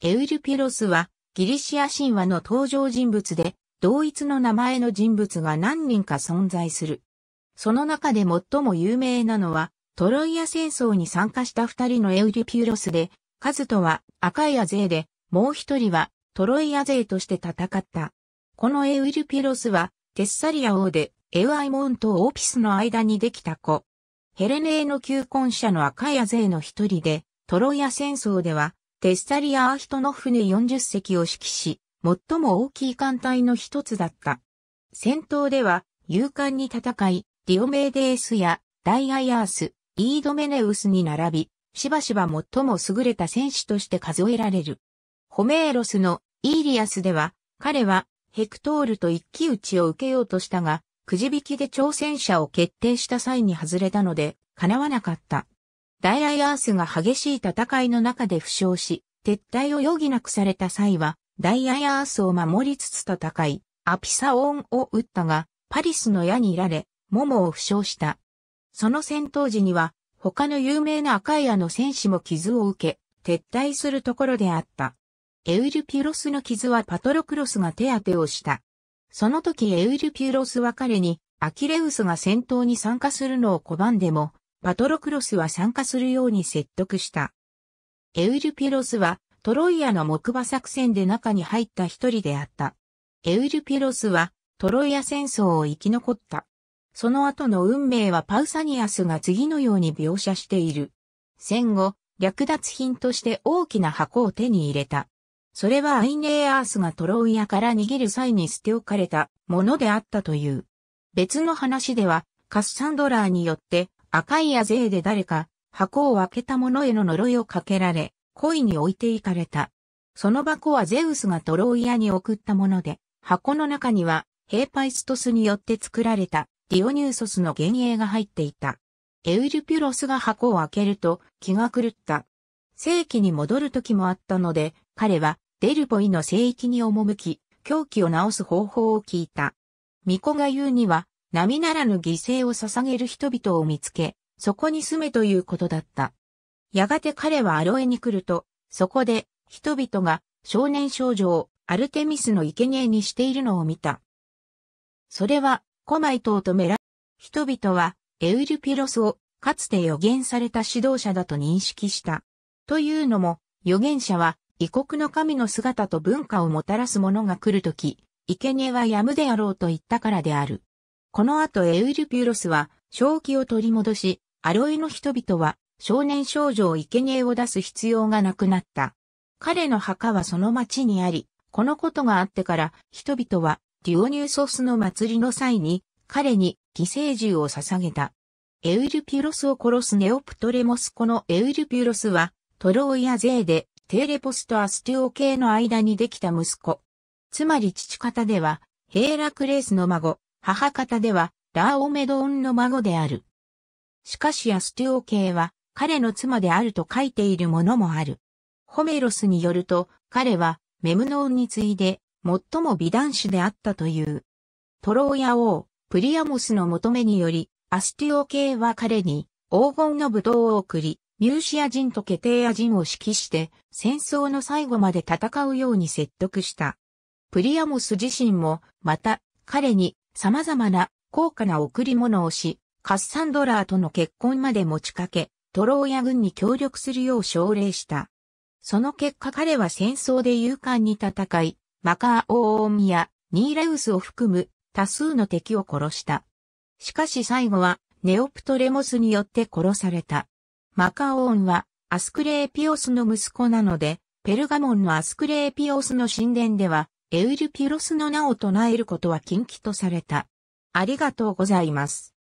エウルピロスは、ギリシア神話の登場人物で、同一の名前の人物が何人か存在する。その中で最も有名なのは、トロイア戦争に参加した二人のエウリピュロスで、カズトはアカイア勢で、もう一人はトロイア勢として戦った。このエウリピュロスは、テッサリア王で、エワイモンとオピスの間にできた子。ヘレネーの求婚者のアカイア勢の一人で、トロイア戦争では、テッサリアーヒトの船40隻を指揮し、最も大きい艦隊の一つだった。戦闘では、勇敢に戦い、ディオメーデースやダイアイアース、イードメネウスに並び、しばしば最も優れた戦士として数えられる。ホメーロスのイーリアスでは、彼はヘクトールと一騎打ちを受けようとしたが、くじ引きで挑戦者を決定した際に外れたので、叶わなかった。ダイライアースが激しい戦いの中で負傷し、撤退を余儀なくされた際は、ダイアイアースを守りつつ戦い、アピサオンを撃ったが、パリスの矢にいられ、モモを負傷した。その戦闘時には、他の有名なアカイアの戦士も傷を受け、撤退するところであった。エウルピュロスの傷はパトロクロスが手当てをした。その時エウルピュロスは彼に、アキレウスが戦闘に参加するのを拒んでも、パトロクロスは参加するように説得した。エウルピロスはトロイアの木馬作戦で中に入った一人であった。エウルピロスはトロイア戦争を生き残った。その後の運命はパウサニアスが次のように描写している。戦後、略奪品として大きな箱を手に入れた。それはアイネーアースがトロイアから逃げる際に捨て置かれたものであったという。別の話では、カッサンドラーによって赤い矢ぜで誰か、箱を開けた者への呪いをかけられ、恋に置いていかれた。その箱はゼウスがトロイアに送ったもので、箱の中には、ヘーパイストスによって作られた、ディオニューソスの幻影が入っていた。エウリピュロスが箱を開けると、気が狂った。世紀に戻る時もあったので、彼は、デルボイの聖域に赴き、狂気を治す方法を聞いた。巫女が言うには、並ならぬ犠牲を捧げる人々を見つけ、そこに住めということだった。やがて彼はアロエに来ると、そこで人々が少年少女をアルテミスの生贄にしているのを見た。それは、コマイ島とメラ、人々はエウルピロスをかつて予言された指導者だと認識した。というのも、預言者は異国の神の姿と文化をもたらす者が来るとき、生贄はやむであろうと言ったからである。この後エウルピュロスは正気を取り戻し、アロイの人々は少年少女を生贄を出す必要がなくなった。彼の墓はその町にあり、このことがあってから人々はデュオニューソスの祭りの際に彼に犠牲獣を捧げた。エウルピュロスを殺すネオプトレモスコのエウルピュロスはトロイやゼーでテーレポスとアスティオ系の間にできた息子。つまり父方ではヘーラクレースの孫、母方ではラーオメドンの孫である。しかしアスティオ系は彼の妻であると書いているものもある。ホメロスによると彼はメムノンに次いで最も美男子であったという。トローヤ王、プリアモスの求めにより、アスティオ系は彼に黄金の武道を送り、ミューシア人とケテイア人を指揮して戦争の最後まで戦うように説得した。プリアモス自身もまた彼に様々な高価な贈り物をし、カッサンドラーとの結婚まで持ちかけ、トローヤ軍に協力するよう奨励した。その結果彼は戦争で勇敢に戦い、マカーオーミやニーラウスを含む多数の敵を殺した。しかし最後はネオプトレモスによって殺された。マカオーンはアスクレーピオスの息子なので、ペルガモンのアスクレーピオスの神殿ではエウルピロスの名を唱えることは禁忌とされた。ありがとうございます。